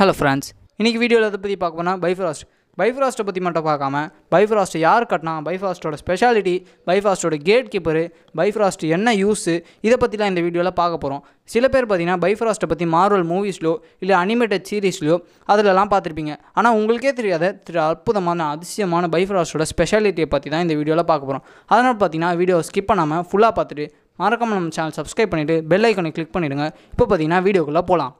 hello friends இன்றைக்கி வீடியோவில் எதை பற்றி பார்க்க போனால் பைஃப்ராஸ்ட் பைஃப்ராஸ்ட்டை பற்றி மட்டும் பார்க்காம பைஃப்ராஸ்ட் யார் கட்டினா பைஃப்ராஸ்ட்டோட ஸ்பெஷாலிட்டி பைஃப்ராஸ்ட்டோட கேட் கீப்பரு பைஃப்ராஸ்ட் என்ன யூஸு இதை பற்றிலாம் இந்த வீடியோவில் பார்க்க போகிறோம் சில பேர் பார்த்தீங்கன்னா பைஃப்ராஸ்ட்டை பற்றி மார்வல் மூவிஸ்லோ இல்லை அனிமேட்டட் சீரீஸ்லையோ அதிலலாம் பார்த்துருப்பீங்க ஆனால் உங்களுக்கே தெரியாத திரு அற்புதமான அதிசயமான பைஃப்ராஸ்ட்டோட ஸ்பெஷாலிட்டியை பற்றி தான் இந்த வீடியோவில் பார்க்க போகிறோம் அதனால் பார்த்தீங்கன்னா வீடியோ ஸ்கிப் பண்ணாமல் ஃபுல்லாக பார்த்துட்டு மறக்காமல் நம்ம சேனல் சப்ஸ்கிரைப் பண்ணிவிட்டு பெல் ஐக்கனை கிளிக் பண்ணிவிடுங்க இப்போ பார்த்தீங்கன்னா வீடியோக்குள்ளே போகலாம்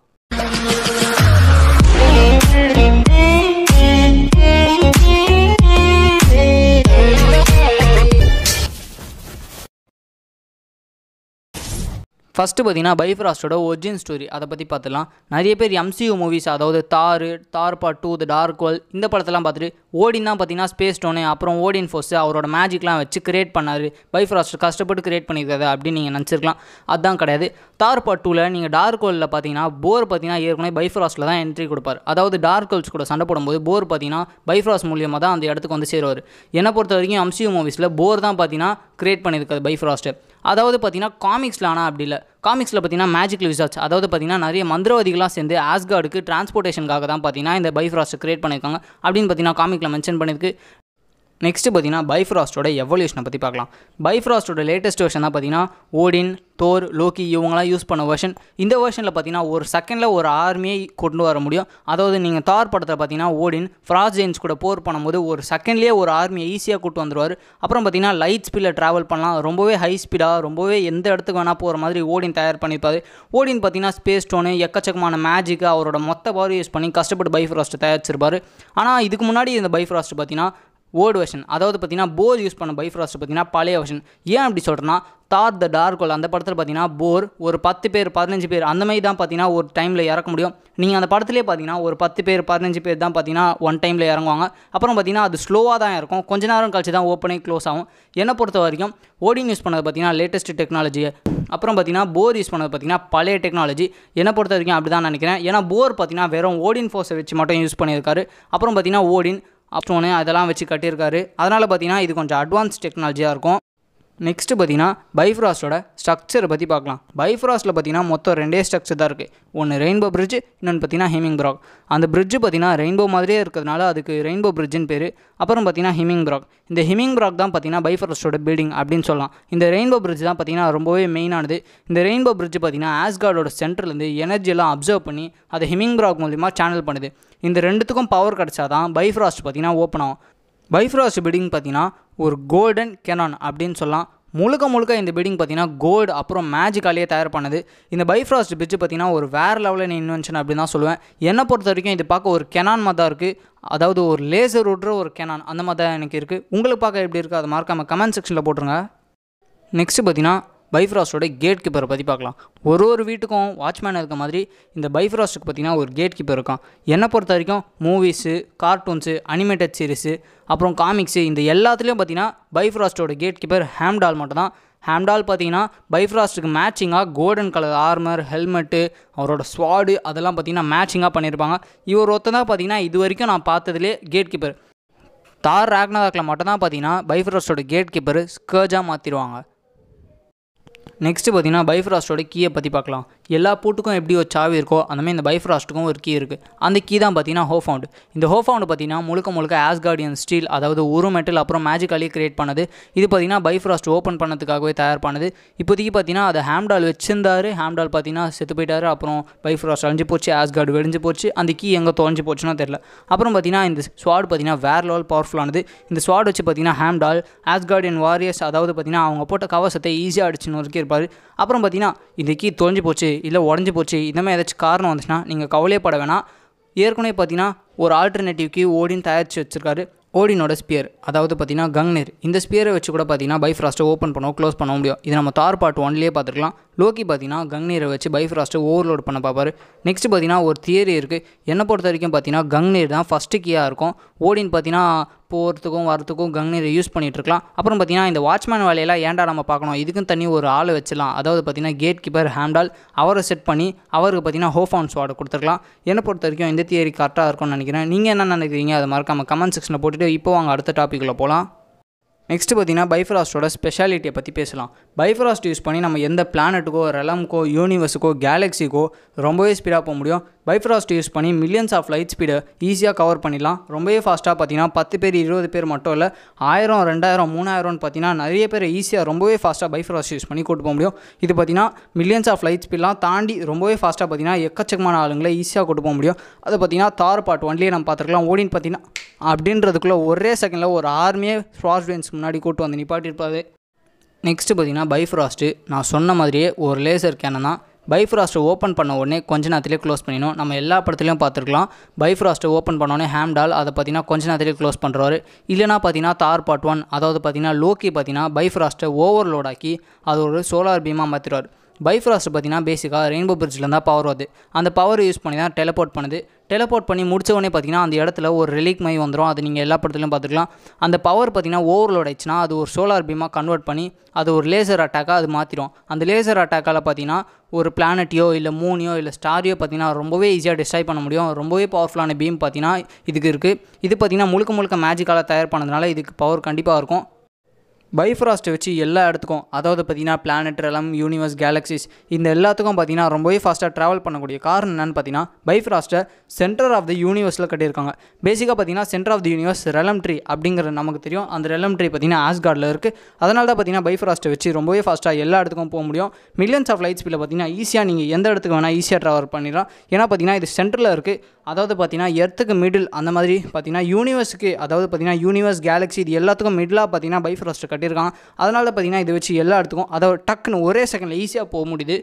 ஃபஸ்ட்டு பார்த்தீங்கன்னா பைஃப்ராஸ்டோட ஒரிஜின் ஸ்டோரி அதை பற்றி பார்த்துலாம் நிறைய பேர் எம்சியூ மூவிஸ் அதாவது Thor Thor part two the dark world இந்த படத்தெல்லாம் பார்த்துட்டு ஓடின் தான் பார்த்தீங்கன்னா ஸ்பேஸ் டோனு அப்புறம் ஓடின் ஃபோர்ஸ் அவரோட மேஜிக்லாம் வச்சு கிரியேட் பண்ணார் பைஃப்ராஸ்ட் கஷ்டப்பட்டு கிரியேட் பண்ணியிருக்காரு அப்படின்னு நீங்கள் நினச்சிருக்கலாம் அதுதான் கிடையாது தார் பார்ட் டூவில் நீங்கள் டார்க் ஹோலில் பார்த்தீங்கன்னா போர் பார்த்தீங்கன்னா ஏற்கனவே பைஃப்ராஸ்ட்டில் தான் என்ட்ரி கொடுப்பார் அதாவது டார்க் ஹோல்ஸ் கூட சண்டை போடும்போது போர் பார்த்தீங்கன்னா பைஃப்ராஸ் மூலியமாக தான் அந்த இடத்துக்கு வந்து சேருவார் என்னை பொறுத்த வரைக்கும் எம்சியூ மூவிஸில் போர் தான் பார்த்தீங்கன்னா கிரியேட் பண்ணியிருக்காது பைஃப்ராஸ்ட்டு அதாவது பார்த்தீங்கன்னா காமிக்ஸில் ஆனால் அப்படி இல்லை காமிக்ஸில் பார்த்தீங்கன்னா மேஜிக் ரிசர்ச் அதாவது பார்த்தீங்கன்னா நிறைய மந்திரவாதிகளாக சேர்ந்து ஆஸ்கார்டுக்கு டிரான்ஸ்போர்ட்டேஷனுக்காக தான் பார்த்தீங்கன்னா இந்த பைஃப்ராஸ்ட் கிரியேட் பண்ணியிருக்காங்க அப்படின்னு பார்த்தீங்கன்னா காமிக்கில் மென்ஷன் பண்ணியிருக்கு நெக்ஸ்ட்டு பார்த்தீங்கன்னா பைஃப்ராஸ்டோட எவல்யூஷனை பற்றி பார்க்கலாம் பைஃப்ராஸ்டோட லேட்டஸ்ட் வெர்ஷன் தான் பார்த்தீங்கன்னா ஓடின் தோர் லோக்கி இவங்களாம் யூஸ் பண்ண வெர்ஷன் இந்த வெர்ஷனில் பார்த்தீங்கன்னா ஒரு செகண்டில் ஒரு ஆர்மியை கொண்டு வர முடியும் அதாவது நீங்கள் தார் படத்தில் பார்த்தீங்கன்னா ஓடின் ஃப்ராஸ் ஜெயின்ஸ் கூட போர் பண்ணும்போது ஒரு செகண்ட்லேயே ஒரு ஆர்மியை ஈஸியாக கூட்டு வந்துடுவார் அப்புறம் பார்த்தீங்கன்னா லைட் ஸ்பீடில் ட்ராவல் பண்ணலாம் ரொம்பவே ஹை ஸ்பீடாக ரொம்பவே எந்த இடத்துக்கு வேணால் போகிற மாதிரி ஓடின் தயார் பண்ணியிருப்பார் ஓடின் பார்த்தீங்கன்னா ஸ்பேஸ் ஸ்டோனு எக்கச்சக்கமான மேஜிக்கு அவரோட மொத்த பவர் யூஸ் பண்ணி கஷ்டப்பட்டு பைஃப்ராஸ்ட் தயாரிச்சிருப்பார் ஆனால் இதுக்கு முன்னாடி இந்த பைஃப்ராஸ்ட் பார்த்தீங்கன்னா ஓல்டு வெர்ஷன் அதாவது பார்த்தீங்கன்னா போர் யூஸ் பண்ண பைஃப்ராஸ்ட் பார்த்தீங்கன்னா பழைய வெர்ஷன் ஏன் அப்படி சொல்கிறேன்னா தார் த டார்கோல் அந்த படத்தில் பார்த்தீங்கன்னா போர் ஒரு பத்து பேர் பதினஞ்சு பேர் அந்த மாதிரி தான் பார்த்தீங்கன்னா ஒரு டைமில் இறக்க முடியும் நீங்கள் அந்த படத்துலேயே பார்த்தீங்கன்னா ஒரு பத்து பேர் பதினஞ்சு பேர் தான் பார்த்தீங்கன்னா ஒன் டைமில் இறங்குவாங்க அப்புறம் பார்த்தீங்கன்னா அது ஸ்லோவாக தான் இருக்கும் கொஞ்ச நேரம் கழிச்சு தான் ஓப்பனே க்ளோஸ் ஆகும் என்னை பொறுத்த வரைக்கும் ஓடின் யூஸ் பண்ணது பார்த்தீங்கன்னா லேட்டஸ்ட் டெக்னாலஜி அப்புறம் பார்த்தீங்கன்னா போர் யூஸ் பண்ணது பார்த்தீங்கன்னா பழைய டெக்னாலஜி என்னை பொறுத்த வரைக்கும் அப்படி தான் நினைக்கிறேன் ஏன்னா போர் பார்த்தீங்கன்னா வெறும் ஓடின் ஃபோர்ஸை வச்சு மட்டும் யூஸ் பண்ணியிருக்காரு அப்புறம் பார்த்தீங்கன்னா ஓடின் ஆப்ஷனு அதெல்லாம் வச்சு கட்டியிருக்காரு அதனால் பார்த்தீங்கன்னா இது கொஞ்சம் அட்வான்ஸ் டெக்னாலஜியாக இருக்கும் நெக்ஸ்ட்டு பார்த்தீங்கன்னா பைஃப்ராஸ்டோட ஸ்ட்ரக்சரை பற்றி பார்க்கலாம் பைஃப்ராஸ்ட்டில் பார்த்தீங்கன்னா மொத்தம் ரெண்டே ஸ்ட்ரக்சர் தான் இருக்குது ஒன்று ரெயின்போ பிரிட்ஜ் இன்னொன்று பார்த்தீங்கன்னா ஹிமிங் ப்ராக் அந்த பிரிட்ஜு பார்த்தீங்கன்னா ரெயின்போ மாதிரியே இருக்கிறதுனால அதுக்கு ரெயின்போ பிரிட்ஜின்னு பேர் அப்புறம் பார்த்தீங்கன்னா ஹிமிங் ப்ராக் இந்த ஹிமிங் ப்ராக் தான் பார்த்தீங்கன்னா பைஃப்ராஸ்டோட பில்டிங் அப்படின்னு சொல்லலாம் இந்த ரெயின்போ பிரிட்ஜ் தான் பார்த்தீங்கன்னா ரொம்பவே மெயினானது இந்த ரெயின்போ பிரிட்ஜ் பார்த்தீங்கன்னா ஆஸ்கார்டோட சென்டர்லேருந்து எனர்ஜியெல்லாம் அப்சர்வ் பண்ணி அதை ஹிமிங் ப்ராக் மூலிமா சேனல் பண்ணுது இந்த ரெண்டுத்துக்கும் பவர் கிடச்சா தான் பைஃப்ராஸ்ட் பார்த்தீங்கன்னா ஓப்பன் ஆகும் பைஃப்ராஸ்ட் பில்டிங் பார்த்தீங்கன்னா ஒரு கோல்டன் கெனான் அப்படின்னு சொல்லலாம் முழுக்க முழுக்க இந்த பில்டிங் பார்த்தீங்கன்னா கோல்டு அப்புறம் மேஜிக்காலேயே தயார் பண்ணது இந்த பைஃப்ராஸ்ட் பிரிட்ஜ் பார்த்தீங்கன்னா ஒரு வேறு லெவலில் இன்வென்ஷன் அப்படின்னு தான் சொல்லுவேன் என்னை பொறுத்த வரைக்கும் இது பார்க்க ஒரு கெனான் மாதிரி தான் இருக்குது அதாவது ஒரு லேசர் விடுற ஒரு கெனான் அந்த மாதிரி தான் எனக்கு இருக்குது உங்களுக்கு பார்க்க எப்படி இருக்குது அதை மறக்காமல் கமெண்ட் செக்ஷனில் போட்டுருங்க நெக்ஸ்ட்டு பார்த்தீங்கன்னா பைஃப்ராஸ்டோட கேட் கீப்பரை பற்றி பார்க்கலாம் ஒரு ஒரு வீட்டுக்கும் வாட்ச்மேன் இருக்க மாதிரி இந்த பைஃப்ராஸ்ட்டுக்கு பார்த்திங்கன்னா ஒரு கேட் கீப்பர் இருக்கும் என்னை பொறுத்த வரைக்கும் மூவிஸு கார்ட்டூன்ஸு அனிமேட்டட் சீரிஸு அப்புறம் காமிக்ஸு இந்த எல்லாத்துலேயும் பார்த்திங்கன்னா பைஃப்ராஸ்டோட கேட் கீப்பர் ஹேம்டால் மட்டும் தான் ஹேம்டால் பார்த்தீங்கன்னா பைஃப்ராஸ்ட்டுக்கு மேட்சிங்காக கோல்டன் கலர் ஆர்மர் ஹெல்மெட்டு அவரோட ஸ்வாடு அதெல்லாம் பார்த்தீங்கன்னா மேட்சிங்காக பண்ணியிருப்பாங்க இவர் ஒருத்தர் தான் பார்த்தீங்கன்னா இது வரைக்கும் நான் பார்த்ததுலேயே கேட் கீப்பர் தார் ராக்னதாக்கில் மட்டும்தான் பார்த்தீங்கன்னா பைஃப்ராஸ்டோட கேட் கீப்பர் ஸ்கர்ஜாக மாற்றிடுவாங்க நெக்ஸ்ட்டு பார்த்தீங்கன்னா பைஃப்ராஸ்டோட கீயை பற்றி பார்க்கலாம் எல்லா பூட்டுக்கும் எப்படி ஒரு சாவி இருக்கோ அந்தமாதிரி இந்த பைஃப்ராஸ்ட்டுக்கும் ஒரு கீ இருக்குது அந்த கீ தான் பார்த்தீங்கன்னா ஹோஃபவுண்டு இந்த ஹோஃபவுண்டு பார்த்தீங்கன்னா முழுக்க முழுக்க ஆஸ்கார்டியன் ஸ்டீல் அதாவது ஒரு மெட்டல் அப்புறம் மேஜிக்கலி கிரியேட் பண்ணது இது பார்த்தீங்கன்னா பைஃப்ராஸ்ட் ஓப்பன் பண்ணதுக்காகவே தயார் பண்ணுது இப்போதைக்கு பார்த்தீங்கன்னா அதை ஹேம்டால் வச்சிருந்தாரு ஹேம்டால் பார்த்தீங்கன்னா செத்து போயிட்டார் அப்புறம் பைஃப்ராஸ்ட் அழிஞ்சு போச்சு ஆஸ்கார்டு வெடிஞ்சு போச்சு அந்த கீ எங்கே தொலைஞ்சு போச்சுன்னா தெரில அப்புறம் பார்த்தீங்கன்னா இந்த ஸ்வாட் பார்த்தீங்கன்னா வேற லெவல் பவர்ஃபுல்லானது இந்த ஸ்வாட் வச்சு பார்த்தீங்கன்னா ஹேம்டால் ஆஸ்கார்டியன் வாரியர்ஸ் அதாவது பார்த்தீங்கன்னா அவங்க போட்ட கவசத்தை ஈஸியாக அடிச்சுன்னு வரைக்கும் இருப்பார் அப்புறம் பார்த்தீங்கன்னா இந்த கீ தொலைஞ்சு போச்சு இல்லை உடஞ்சி போச்சு இந்த மாதிரி ஏதாச்சும் காரணம் வந்துச்சுன்னா நீங்கள் கவலையப்பட வேணாம் ஏற்கனவே பார்த்தீங்கன்னா ஒரு ஆல்டர்னேட்டிவ்க்கு ஓடின் தயாரித்து வச்சுருக்காரு ஓடினோட ஸ்பியர் அதாவது பார்த்தீங்கன்னா கங்னீர் இந்த ஸ்பியரை வச்சு கூட பார்த்தீங்கன்னா பைஃப்ராஸ்ட்டை ஓப்பன் பண்ணோம் க்ளோஸ் பண்ண முடியும் இது நம்ம தார் பார்ட் ஒன்லேயே பார்த்துக்கலாம் லோக்கி பார்த்தீங்கன்னா கங்னீரை வச்சு பைஃப்ராஸ்ட்டை ஓவர்லோட் பண்ண பார்ப்பார் நெக்ஸ்ட் பார்த்தீங்கன்னா ஒரு தியரி இருக்குது என்னை பொறுத்த வரைக்கும் பார்த்தீங்கன்னா கங்னீர் தான் ஃபஸ்ட்டு கீயாக இருக்கும் ஓடின்னு பார்த்தீங்கன்னா போகிறதுக்கும் வரத்துக்கும் கங்னி இதை யூஸ் பண்ணிகிட்ருக்கலாம் அப்புறம் பார்த்திங்கன்னா இந்த வாட்ச்மேன் வேலையெல்லாம் ஏன்டா நம்ம பார்க்கணும் இதுக்கும் தனி ஒரு ஆள் வச்சிடலாம் அதாவது பார்த்திங்கன்னா கேட் கீப்பர் ஹேண்டால் அவரை செட் பண்ணி அவருக்கு பார்த்திங்கன்னா ஹோஃபான் ஸ்வாடை கொடுத்துருக்கலாம் என்னை பொறுத்த வரைக்கும் இந்த தியரி கரெக்டாக இருக்கும்னு நினைக்கிறேன் நீங்கள் என்ன நினைக்கிறீங்க அதை மறக்காமல் கமெண்ட் செக்ஷனில் போட்டுட்டு இப்போ வாங்க அடுத்த டாப்பிக்கில் போகலாம் நெக்ஸ்ட்டு பார்த்தீங்கன்னா பைஃப்ராஸ்டோட ஸ்பெஷாலிட்டியை பற்றி பேசலாம் பைஃப்ராஸ்ட் யூஸ் பண்ணி நம்ம எந்த பிளானட்டுக்கோ ரெலம்க்கோ யூனிவர்ஸுக்கோ கேலக்ஸிக்கோ ரொம்பவே ஸ்பீடாக போக முடியும் பைஃப்ராஸ்ட் யூஸ் பண்ணி மில்லியன்ஸ் ஆஃப் லைட் ஸ்பீடை ஈஸியாக கவர் பண்ணிடலாம் ரொம்பவே ஃபாஸ்ட்டாக பார்த்தீங்கன்னா பத்து பேர் இருபது பேர் மட்டும் இல்லை ஆயிரம் ரெண்டாயிரம் மூணாயிரம்னு பார்த்தீங்கன்னா நிறைய பேர் ஈஸியாக ரொம்பவே ஃபாஸ்ட்டாக பைஃப்ராஸ்ட் யூஸ் பண்ணி கூட்டு போக முடியும் இது பார்த்தீங்கன்னா மில்லியன்ஸ் ஆஃப் லைட் ஸ்பீட்லாம் தாண்டி ரொம்பவே ஃபாஸ்ட்டாக பார்த்தீங்கன்னா எக்கச்சக்கமான ஆளுங்களை ஈஸியாக கூட்டு போக முடியும் அதை பார்த்தீங்கன்னா தார் பாட்டு ஒன்லேயே நம்ம பார்த்துருக்கலாம் ஓடின்னு பார்த்தீங்கன்னா அப்படின்றதுக்குள்ளே ஒரே செகண்டில் ஒரு ஆர்மியே ஸ்வாஸ்வேன்ஸ் முன்னாடி கூட்டு வந்து நிப்பாட்டியிருப்பாவே நெக்ஸ்ட்டு பார்த்தீங்கன்னா பைஃப்ராஸ்ட்டு நான் சொன்ன மாதிரியே ஒரு லேசர் கேனன் தான் பைஃப்ராஸ்ட்டை ஓப்பன் பண்ண உடனே கொஞ்ச நேரத்திலே க்ளோஸ் பண்ணிடணும் நம்ம எல்லா படத்துலையும் பார்த்துருக்கலாம் பைஃப்ராஸ்ட்டை ஓப்பன் பண்ணோடனே ஹேம்டால் அதை பார்த்தீங்கன்னா கொஞ்ச நேரத்திலே க்ளோஸ் பண்ணுறாரு இல்லைனா பார்த்தீங்கன்னா தார் பார்ட் ஒன் அதாவது பார்த்தீங்கன்னா லோக்கி பார்த்தீங்கன்னா பைஃப்ராஸ்ட்டை ஓவர்லோட் ஆக்கி அது ஒரு சோலார் பீமாக மாற்றிடுவார் பைஃப்ராஸ்ட் பார்த்தீங்கன்னா பேசிக்காக ரெயின்போ பிரிட்ஜில் இருந்தால் பவர் வருது அந்த பவர் யூஸ் பண்ணி தான் டெலபோர்ட் பண்ணுது டெலபோர்ட் பண்ணி முடிச்சவொடனே பார்த்தீங்கன்னா அந்த இடத்துல ஒரு ரிலீக் மை வந்துடும் அது நீங்கள் எல்லா படத்துலையும் பார்த்துக்கலாம் அந்த பவர் பார்த்தீங்கன்னா ஓவர்லோட் ஆயிடுச்சுன்னா அது ஒரு சோலார் பீமாக கன்வெர்ட் பண்ணி அது ஒரு லேசர் அட்டாக்காக அது மாற்றிடும் அந்த லேசர் அட்டாக்கால் பார்த்தீங்கன்னா ஒரு பிளானட்டியோ இல்லை மூணையோ இல்லை ஸ்டாரியோ பார்த்தீங்கன்னா ரொம்பவே ஈஸியாக டிஸ்ட்ராய் பண்ண முடியும் ரொம்பவே பவர்ஃபுல்லான பீம் பார்த்தீங்கன்னா இதுக்கு இருக்குது இது பார்த்தீங்கன்னா முழுக்க முழுக்க மேஜிக்கால் தயார் பண்ணதுனால இதுக்கு பவர் கண்டிப்பாக இருக்கும் பைஃப்ராஸ்ட்டை வச்சு எல்லா இடத்துக்கும் அதாவது பார்த்திங்கன்னா பிளானட் ரெலம் யூனிவர்ஸ் கேலக்ஸிஸ் இந்த எல்லாத்துக்கும் பார்த்திங்கன்னா ரொம்பவே ஃபாஸ்ட்டாக ட்ராவல் பண்ணக்கூடிய காரணம் என்னென்னு பார்த்தீங்கன்னா பைஃப்ராஸ்ட்டை சென்டர் ஆஃப் த யூனிவர்ஸில் கட்டியிருக்காங்க பேசிக்காக பார்த்தீங்கன்னா centre of the universe realm tree அப்படிங்கிற நமக்கு தெரியும் அந்த ரெலம் ட்ரீ பார்த்திங்கன்னா ஆஸ்கார்டில் இருக்குது அதனால தான் பார்த்தீங்கன்னா பைஃப்ராஸ்ட்டை வச்சு ரொம்பவே ஃபாஸ்ட்டாக எல்லா இடத்துக்கும் போக முடியும் மில்லியன்ஸ் ஆஃப் லைட் ஸ்பீடில் பார்த்தீங்கன்னா ஈஸியாக நீங்கள் எந்த இடத்துக்கு வேணால் ஈஸியாக ட்ராவல் பண்ணிடலாம் ஏன்னா பார்த்தீங்கன்னா இது சென்டரில் இருக்குது அதாவது பார்த்திங்கன்னா எர்த்துக்கு மிடில் அந்த மாதிரி பார்த்திங்கன்னா யூனிவர்ஸுக்கு அதாவது பார்த்திங்கன்னா யூனிவர்ஸ் கேலக்ஸி இது எல்லாத்துக்கும் மிடிலாக பார்த்திங்கன்னா பைஃப்ரஸ்ட் கட்டியிருக்கான் அதனால் பார்த்திங்கன்னா இதை வச்சு எல்லா இடத்துக்கும் அதை டக்குன்னு ஒரே செகண்டில் ஈஸியாக போக முடியுது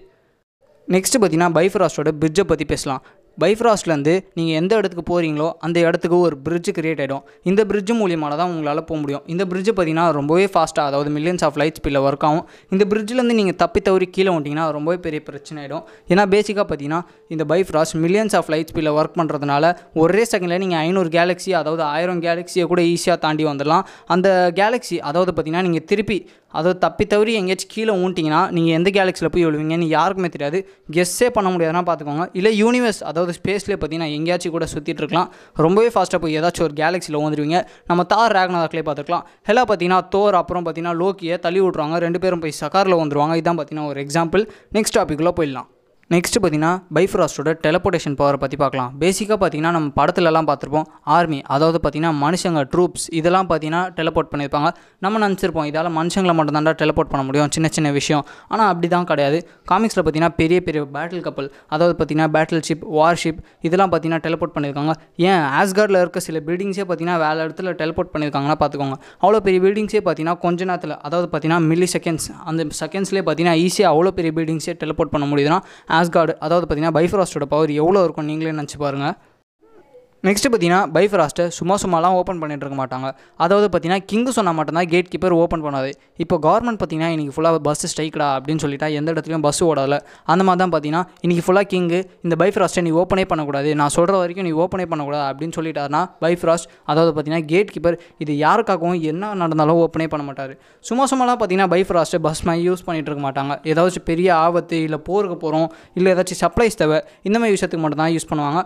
நெக்ஸ்ட்டு பார்த்திங்கன்னா பைஃப்ராஸ்டோட பிரிட்ஜை பற்றி பேசலாம் பைஃப்ராஸ்ட்லேருந்து நீங்கள் எந்த இடத்துக்கு போகிறீங்களோ அந்த இடத்துக்கு ஒரு பிரிட்ஜு கிரியேட் ஆகிடும் இந்த பிரிட்ஜ் மூலியமாக தான் உங்களால் போக முடியும் இந்த பிரிட்ஜ் பார்த்தீங்கன்னா ரொம்பவே ஃபாஸ்ட்டாக அதாவது மில்லியன்ஸ் ஆஃப் லைட் ஸ்பீடில் ஒர்க் ஆகும் இந்த பிரிட்ஜிலேருந்து நீங்கள் தப்பி தவறி கீழே வந்தீங்கன்னா ரொம்பவே பெரிய பிரச்சனை ஆகிடும் ஏன்னா பேசிக்காக பார்த்தீங்கன்னா இந்த பைஃப்ராஸ்ட் மில்லியன்ஸ் ஆஃப் லைட் ஸ்பீடில் ஒர்க் பண்ணுறதுனால ஒரே செகண்டில் நீங்கள் ஐநூறு கேலக்ஸி அதாவது ஆயிரம் கேலக்ஸியை கூட ஈஸியாக தாண்டி வந்துடலாம் அந்த கேலக்ஸி அதாவது பார்த்திங்கன்னா நீங்கள் திருப்பி அதை தப்பி தவறி எங்கேயாச்சும் கீழே ஊட்டிங்கன்னா நீங்கள் எந்த கேலக்ஸியில் போய் விழுவீங்கன்னு யாருக்குமே தெரியாது கெஸ்ஸே பண்ண முடியாதுன்னா பார்த்துக்கோங்க இல்லை யூனிவர்ஸ் அதாவது ஸ்பேஸ்லேயே பார்த்தீங்கன்னா எங்கேயாச்சும் கூட சுற்றிட்டு இருக்கலாம் ரொம்பவே ஃபாஸ்ட்டாக போய் ஏதாச்சும் ஒரு கேலக்ஸியில் ஊந்துருவீங்க நம்ம தார் ரேக்னதாக்லேயே பார்த்துக்கலாம் ஹெலா பார்த்தீங்கன்னா தோர் அப்புறம் பார்த்தீங்கன்னா லோக்கியை தள்ளி விட்ருவாங்க ரெண்டு பேரும் போய் சகாரில் வந்துருவாங்க இதான் பார்த்தீங்கன்னா ஒரு எக்ஸாம்பிள் நெக்ஸ்ட் டாப்பிக்கில் போயிடலாம் நெக்ஸ்ட் பார்த்தீங்கன்னா பைஃப்ராஸ்டோட டெலபோர்டேஷன் பவரை பற்றி பார்க்கலாம் பேசிக்காக பார்த்தீங்கன்னா நம்ம படத்துலலாம் பார்த்துருப்போம் ஆர்மி அதாவது பார்த்தீங்கன்னா மனுஷங்க ட்ரூப்ஸ் இதெல்லாம் பார்த்தீங்கன்னா டெலபோர்ட் பண்ணியிருப்பாங்க நம்ம நினச்சிருப்போம் இதால் மனுஷங்களை மட்டும்தான்டா டெலபோர்ட் பண்ண முடியும் சின்ன சின்ன விஷயம் ஆனால் அப்படி தான் கிடையாது காமிக்ஸில் பார்த்தீங்கன்னா பெரிய பெரிய பேட்டில் கப்பல் அதாவது பார்த்தீங்கன்னா பேட்டில் ஷிப் ஷிப் இதெல்லாம் பார்த்தீங்கன்னா டெலபோர்ட் பண்ணியிருக்காங்க ஏன் ஆஸ்கார்டில் இருக்க சில பில்டிங்ஸே பார்த்தீங்கன்னா வேலை இடத்துல டெலபோர்ட் பண்ணியிருக்காங்கன்னா பார்த்துக்கோங்க அவ்வளோ பெரிய பில்டிங்ஸே பார்த்தீங்கன்னா கொஞ்ச நேரத்தில் அதாவது பார்த்தீங்கன்னா மில்லி செகண்ட்ஸ் அந்த செகண்ட்ஸ்லேயே பார்த்தீங்கன்னா ஈஸியாக அவ்வளோ பெரிய பில்டிங்ஸே டெலபோர்ட் பண்ண முடியுதுன்னா ஆஸ்கார்டு அதாவது பார்த்திங்கன்னா பைஃப்ராஸ்டோட பவர் எவ்வளோ இருக்கும் நீங்களே நினச்சி பாருங்கள் நெக்ஸ்ட்டு பார்த்தீங்கன்னா பைஃப்ராஸ்ட்டை சும்மா சும்மாலாம் ஓப்பன் பண்ணிட்டு இருக்க மாட்டாங்க அதாவது பார்த்தீங்கன்னா கிங்கு சொன்னால் மட்டும்தான் கேட் கீப்பர் ஓப்பன் பண்ணாது இப்போ கவர்மெண்ட் பார்த்தீங்கன்னா இன்றைக்கி ஃபுல்லாக பஸ் ஸ்ட்ரைக்கடா அப்படின்னு சொல்லிட்டா எந்த இடத்துலையும் பஸ் ஓடாதில்ல அந்த மாதிரி தான் பார்த்தீங்கன்னா இன்றைக்கி ஃபுல்லாக கிங்கு இந்த பைஃப்ராஸ்ட்டை நீ ஓப்பனே பண்ணக்கூடாது நான் சொல்கிற வரைக்கும் நீ ஓப்பனே பண்ணக்கூடாது அப்படின்னு சொல்லிட்டாருனா பைஃப்ராஸ்ட் அதாவது பார்த்தீங்கன்னா கேட் கீப்பர் இது யாருக்காகவும் என்ன நடந்தாலும் ஓப்பனே பண்ண மாட்டார் சும்மா சும்மாலாம் பார்த்தீங்கன்னா பைஃப்ராஸ்ட்டு பஸ் மாதிரி யூஸ் பண்ணிகிட்டு இருக்க மாட்டாங்க ஏதாச்சும் பெரிய ஆபத்து இல்லை போருக்கு போகிறோம் இல்லை ஏதாச்சும் சப்ளைஸ் தேவை இந்த மாதிரி விஷயத்துக்கு மட்டும் தான் யூஸ் பண்ணுவாங்க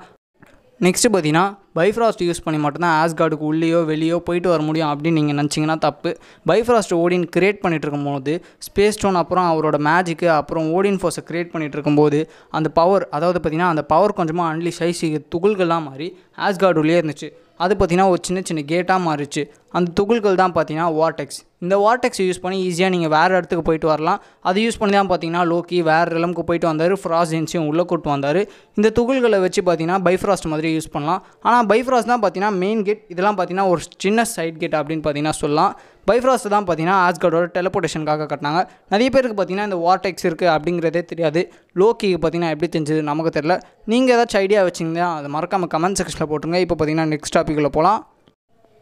நெக்ஸ்ட்டு பார்த்தீங்கன்னா பைஃப்ராஸ்ட் யூஸ் பண்ணி மட்டும்தான் ஆஸ்கார்டுக்கு உள்ளேயோ வெளியோ போயிட்டு வர முடியும் அப்படின்னு நீங்கள் நினச்சிங்கன்னா தப்பு பைஃப்ராஸ்ட் ஓடின் கிரியேட் பண்ணிகிட்டு இருக்கும்போது ஸ்பேஸ் ஸ்டோன் அப்புறம் அவரோட மேஜிக்கு அப்புறம் ஓடின் ஃபோர்ஸை கிரியேட் பண்ணிகிட்டு இருக்கும்போது அந்த பவர் அதாவது பார்த்தீங்கன்னா அந்த பவர் கொஞ்சமாக அன்லி சைஸ் துகள்கள்லாம் மாறி ஆஸ்கார்டு உள்ளே இருந்துச்சு அது பார்த்திங்கன்னா ஒரு சின்ன சின்ன கேட்டாக மாறிச்சு அந்த துகள்கள் தான் பார்த்தீங்கன்னா வார்டெக்ஸ் இந்த வார்டெக்ஸை யூஸ் பண்ணி ஈஸியாக நீங்கள் வேறு இடத்துக்கு போயிட்டு வரலாம் அதை யூஸ் பண்ணி தான் பார்த்தீங்கன்னா லோக்கி வேறு இளமுக்கு போயிட்டு வந்தார் ஃப்ராஸ்டென்ஸையும் உள்ளே கூட்டு வந்தார் இந்த துகள்களை வச்சு பார்த்தீங்கன்னா பைஃப்ராஸ்ட் மாதிரி யூஸ் பண்ணலாம் ஆனால் பைஃப்ராஸ்ட் தான் பார்த்தீங்கன்னா மெயின் கேட் இதெல்லாம் பார்த்தீங்கன்னா ஒரு சின்ன சைட் கேட் அப்படின்னு பார்த்தீங்கன்னா சொல்லலாம் பைஃப்ராஸ்ட் தான் பார்த்தீங்கன்னா ஆஸ்கார்டோட டெலபோர்டேஷனுக்காக கட்டினாங்க நிறைய பேருக்கு பார்த்தீங்கன்னா இந்த வார்டெக்ஸ் இருக்குது அப்படிங்கிறதே தெரியாது லோக்கிக்கு பார்த்தீங்கன்னா எப்படி தெரிஞ்சது நமக்கு தெரில நீங்கள் ஏதாச்சும் ஐடியா வச்சிங்கன்னா அதை மறக்காமல் கமெண்ட் செக்ஷனில் போட்டுருங்க இப்போ பார்த்தீங்கன்னா நெக்ஸ்ட் டாப்பிக்கில் போகலாம்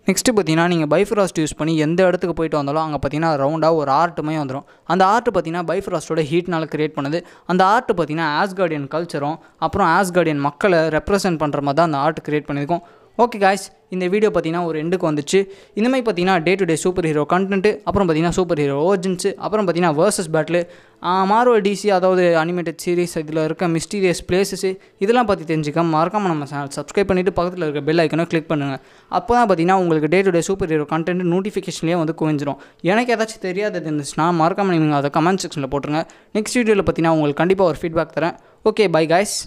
நெக்ஸ்ட்டு பார்த்தீங்கன்னா நீங்கள் பைஃப்ராஸ்ட் யூஸ் பண்ணி எந்த இடத்துக்கு போயிட்டு வந்தாலும் அங்கே பார்த்தீங்கன்னா ரவுண்டாக ஒரு ஆர்ட்டுமே வந்துடும் அந்த ஆர்ட்டு பார்த்தீங்கன்னா பைஃப்ராஸ்டோட ஹீட்னால் கிரியேட் பண்ணுது அந்த ஆர்ட்டு பார்த்தீங்கன்னா ஆஸ்கார்டியன் கல்ச்சரும் அப்புறம் ஆஸ்கார்டியன் மக்களை ரெப்ரசென்ட் பண்ணுற மாதிரி தான் அந்த ஆர்ட் கிரியேட் பண்ணியிருக்கோம் ஓகே காய்ஸ் இந்த வீடியோ பார்த்தீங்கன்னா ஒரு எண்டுக்கு வந்துச்சு இந்தமாதிரி பார்த்தீங்கன்னா day to day super hero content அப்புறம் பார்த்தீங்கன்னா சூப்பர் ஹீரோ ஓர்ஜின்ஸு அப்புறம் பார்த்தீங்கன்னா வேர்சஸ் பேட்டில் மாரோ டிசி அதாவது அனிமேட்டட் சீரிஸ் இதில் இருக்க மிஸ்டீரியஸ் பிளேசஸ்ஸு இதெல்லாம் பற்றி தெரிஞ்சுக்க மறக்காமல் நம்ம சேனல் சப்ஸ்கிரைப் பண்ணிவிட்டு பக்கத்தில் இருக்க பெல் ஐக்கனை கிளிக் பண்ணுங்கள் அப்போ தான் பார்த்தீங்கன்னா உங்களுக்கு day to day super hero content நோட்டிஃபிகேஷன்லேயே வந்து குவிஞ்சிரும் எனக்கு ஏதாச்சும் தெரியாதது இருந்துச்சுன்னா மறக்காமல் நீங்கள் அதை கமெண்ட் செக்ஷனில் போட்டுருங்க நெக்ஸ்ட் வீடியோவில் பார்த்தீங்கன்னா உங்களுக்கு கண்டிப்பாக ஒரு ஃபீட்பேக் தரேன் ஓகே பை காய்ஸ்